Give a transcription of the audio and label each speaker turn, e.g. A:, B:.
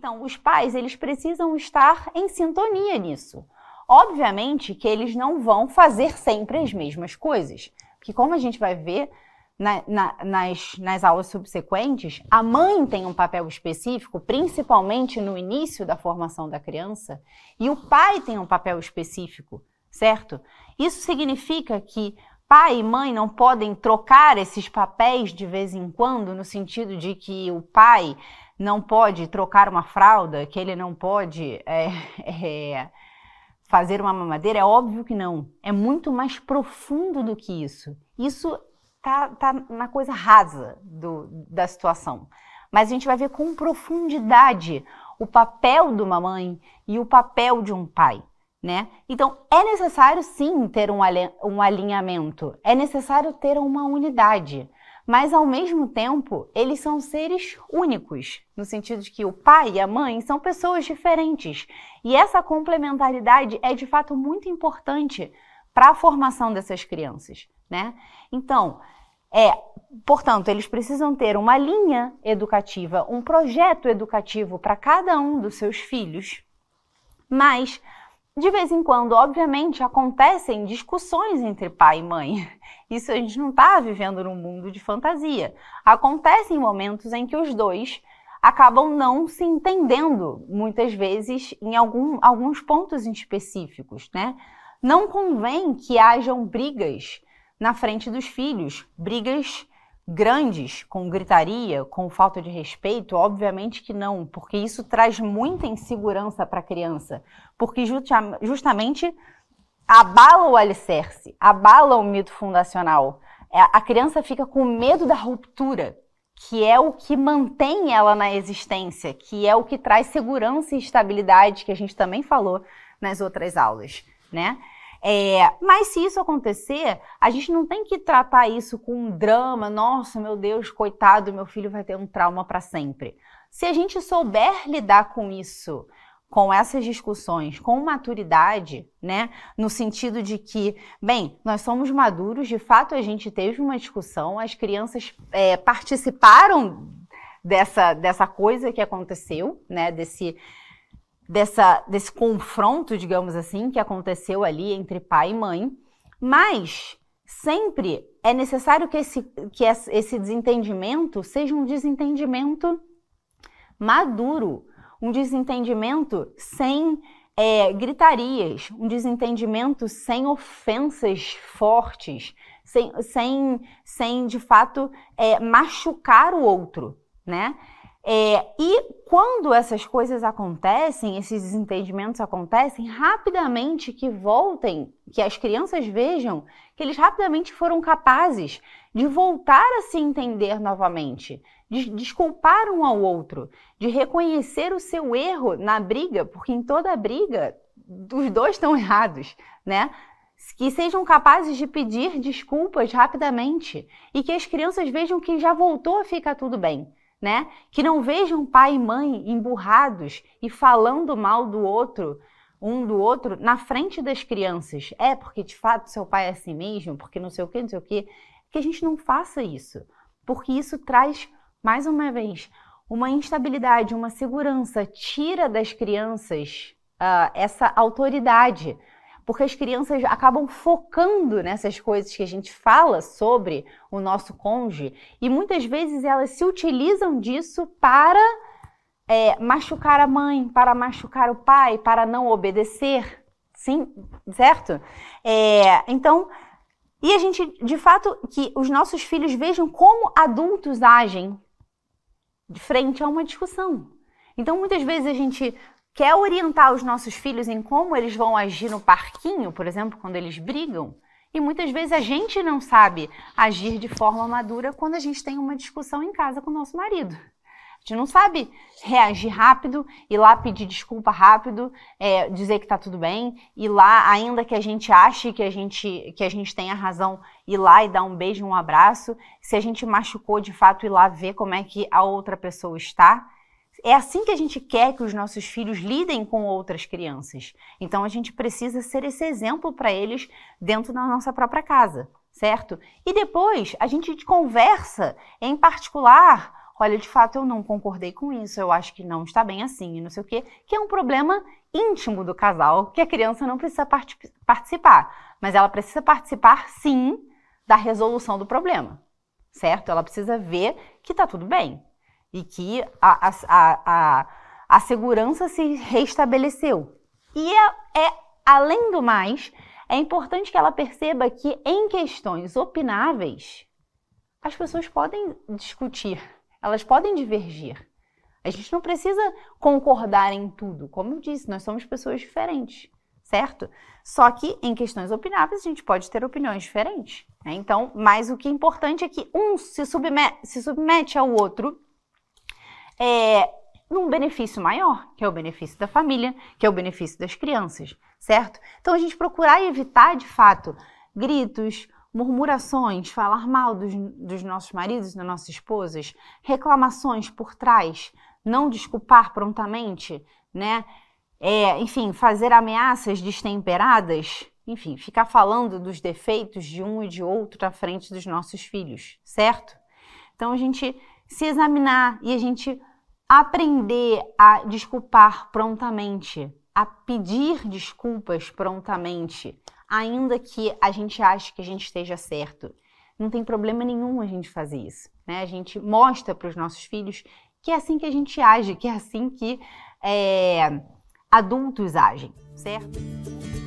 A: Então, os pais, eles precisam estar em sintonia nisso. Obviamente que eles não vão fazer sempre as mesmas coisas, porque como a gente vai ver na, na, nas, nas aulas subsequentes, a mãe tem um papel específico, principalmente no início da formação da criança, e o pai tem um papel específico, certo? Isso significa que pai e mãe não podem trocar esses papéis de vez em quando, no sentido de que o pai não pode trocar uma fralda, que ele não pode é, é, fazer uma mamadeira? É óbvio que não. É muito mais profundo do que isso. Isso tá, tá na coisa rasa do, da situação. Mas a gente vai ver com profundidade o papel de uma mãe e o papel de um pai né? Então, é necessário sim ter um, um alinhamento, é necessário ter uma unidade, mas ao mesmo tempo, eles são seres únicos, no sentido de que o pai e a mãe são pessoas diferentes. E essa complementaridade é de fato muito importante para a formação dessas crianças, né? Então, é, portanto, eles precisam ter uma linha educativa, um projeto educativo para cada um dos seus filhos, mas de vez em quando, obviamente, acontecem discussões entre pai e mãe. Isso a gente não está vivendo num mundo de fantasia. Acontecem momentos em que os dois acabam não se entendendo, muitas vezes, em algum, alguns pontos específicos, né? Não convém que hajam brigas na frente dos filhos, brigas grandes, com gritaria, com falta de respeito? Obviamente que não, porque isso traz muita insegurança para a criança, porque justamente abala o alicerce, abala o mito fundacional. É, a criança fica com medo da ruptura, que é o que mantém ela na existência, que é o que traz segurança e estabilidade, que a gente também falou nas outras aulas, né? É, mas se isso acontecer, a gente não tem que tratar isso com um drama, nossa, meu Deus, coitado, meu filho vai ter um trauma para sempre. Se a gente souber lidar com isso, com essas discussões, com maturidade, né? No sentido de que, bem, nós somos maduros, de fato a gente teve uma discussão, as crianças é, participaram dessa, dessa coisa que aconteceu, né? Desse, dessa, desse confronto, digamos assim, que aconteceu ali entre pai e mãe, mas sempre é necessário que esse, que esse desentendimento seja um desentendimento maduro, um desentendimento sem é, gritarias, um desentendimento sem ofensas fortes, sem, sem, sem de fato é, machucar o outro, né? É, e quando essas coisas acontecem, esses desentendimentos acontecem, rapidamente que voltem, que as crianças vejam que eles rapidamente foram capazes de voltar a se entender novamente, de desculpar um ao outro, de reconhecer o seu erro na briga, porque em toda briga os dois estão errados, né? que sejam capazes de pedir desculpas rapidamente e que as crianças vejam que já voltou a ficar tudo bem né? Que não vejam pai e mãe emburrados e falando mal do outro, um do outro, na frente das crianças. É, porque de fato seu pai é assim mesmo, porque não sei o que, não sei o que. Que a gente não faça isso, porque isso traz, mais uma vez, uma instabilidade, uma segurança, tira das crianças uh, essa autoridade porque as crianças acabam focando nessas coisas que a gente fala sobre o nosso cônjuge e muitas vezes elas se utilizam disso para é, machucar a mãe, para machucar o pai, para não obedecer, sim, certo? É, então e a gente, de fato, que os nossos filhos vejam como adultos agem frente a uma discussão. Então, muitas vezes a gente quer orientar os nossos filhos em como eles vão agir no parquinho, por exemplo, quando eles brigam, e muitas vezes a gente não sabe agir de forma madura quando a gente tem uma discussão em casa com o nosso marido. A gente não sabe reagir rápido, ir lá pedir desculpa rápido, é, dizer que está tudo bem, ir lá, ainda que a gente ache que a gente, que a gente tenha razão, ir lá e dar um beijo, um abraço. Se a gente machucou de fato, ir lá ver como é que a outra pessoa está é assim que a gente quer que os nossos filhos lidem com outras crianças. Então a gente precisa ser esse exemplo para eles dentro da nossa própria casa, certo? E depois a gente conversa em particular. Olha, de fato eu não concordei com isso, eu acho que não está bem assim, e não sei o quê, que é um problema íntimo do casal, que a criança não precisa part participar, mas ela precisa participar sim da resolução do problema, certo? Ela precisa ver que está tudo bem, e que a, a, a, a segurança se restabeleceu. E é, é, além do mais, é importante que ela perceba que em questões opináveis, as pessoas podem discutir, elas podem divergir. A gente não precisa concordar em tudo. Como eu disse, nós somos pessoas diferentes, certo? Só que em questões opináveis a gente pode ter opiniões diferentes. Né? Então, mas o que é importante é que um se submete, se submete ao outro é, num benefício maior, que é o benefício da família, que é o benefício das crianças, certo? Então a gente procurar evitar, de fato, gritos, murmurações, falar mal dos, dos nossos maridos, das nossas esposas, reclamações por trás, não desculpar prontamente, né? É, enfim, fazer ameaças destemperadas, enfim, ficar falando dos defeitos de um e de outro à frente dos nossos filhos, certo? Então a gente se examinar e a gente aprender a desculpar prontamente, a pedir desculpas prontamente, ainda que a gente ache que a gente esteja certo. Não tem problema nenhum a gente fazer isso. Né? A gente mostra para os nossos filhos que é assim que a gente age, que é assim que é, adultos agem, certo?